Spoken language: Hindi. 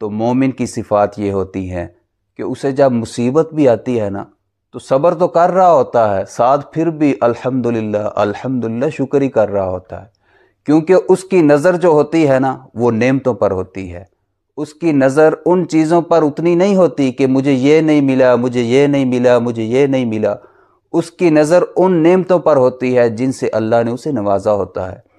तो मोमिन की सिफात ये होती है कि उसे जब मुसीबत भी आती है ना तो सब्र तो कर रहा होता है साथ फिर भी अल्हम्दुलिल्लाह अल्हम्दुलिल्लाह शुक्र ही कर रहा होता है क्योंकि उसकी नज़र जो होती है ना वो नेमतों पर होती है उसकी नज़र उन चीज़ों पर उतनी नहीं होती कि मुझे ये नहीं मिला मुझे ये नहीं मिला मुझे ये नहीं मिला उसकी नज़र उन नेमतों पर होती है जिनसे अल्लाह ने उसे नवाजा होता है